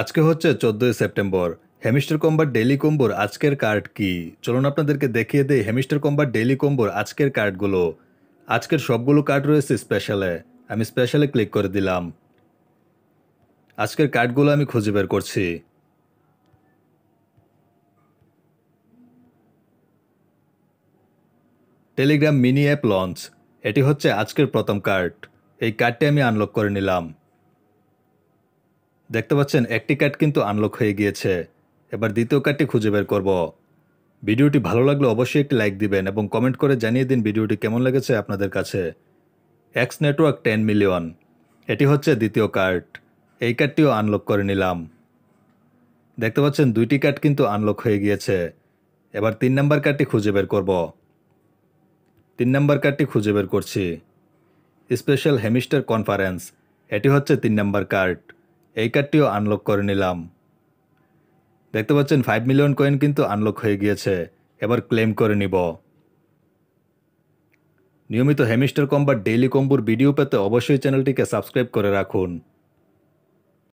আজকে হচ্ছে চোদ্দই সেপ্টেম্বর হেমিস্টার কম্বার ডেলি কম্বোর আজকের কার্ড কি চলুন আপনাদেরকে দেখিয়ে দেই হেমিস্টার কম্বার ডেলি কম্বোর আজকের কার্ডগুলো আজকের সবগুলো কার্ড রয়েছে স্পেশালে আমি স্পেশালে ক্লিক করে দিলাম আজকের কার্ডগুলো আমি খুঁজে বের করছি টেলিগ্রাম মিনি অ্যাপ লঞ্চ এটি হচ্ছে আজকের প্রথম কার্ড এই কার্ডটি আমি আনলক করে নিলাম দেখতে পাচ্ছেন একটি কার্ড কিন্তু আনলক হয়ে গিয়েছে এবার দ্বিতীয় কার্ডটি খুঁজে বের করব ভিডিওটি ভালো লাগলে অবশ্যই একটি লাইক দিবেন এবং কমেন্ট করে জানিয়ে দিন ভিডিওটি কেমন লেগেছে আপনাদের কাছে এক্স নেটওয়ার্ক টেন মিলিয়ন এটি হচ্ছে দ্বিতীয় কার্ড এই কার্ডটিও আনলক করে নিলাম দেখতে পাচ্ছেন দুইটি কার্ড কিন্তু আনলক হয়ে গিয়েছে এবার তিন নাম্বার কার্ডটি খুঁজে বের করব তিন নম্বর কার্ডটি খুঁজে বের করছি স্পেশাল হেমিস্টার কনফারেন্স এটি হচ্ছে তিন নম্বর কার্ড এই কার্ডটিও আনলক করে নিলাম দেখতে পাচ্ছেন ফাইভ মিলিয়ন কয়েন কিন্তু আনলক হয়ে গিয়েছে এবার ক্লেম করে নিব নিয়মিত হেমিস্টার কম বা ডেইলি কম্বোর ভিডিও পেতে অবশ্যই চ্যানেলটিকে সাবস্ক্রাইব করে রাখুন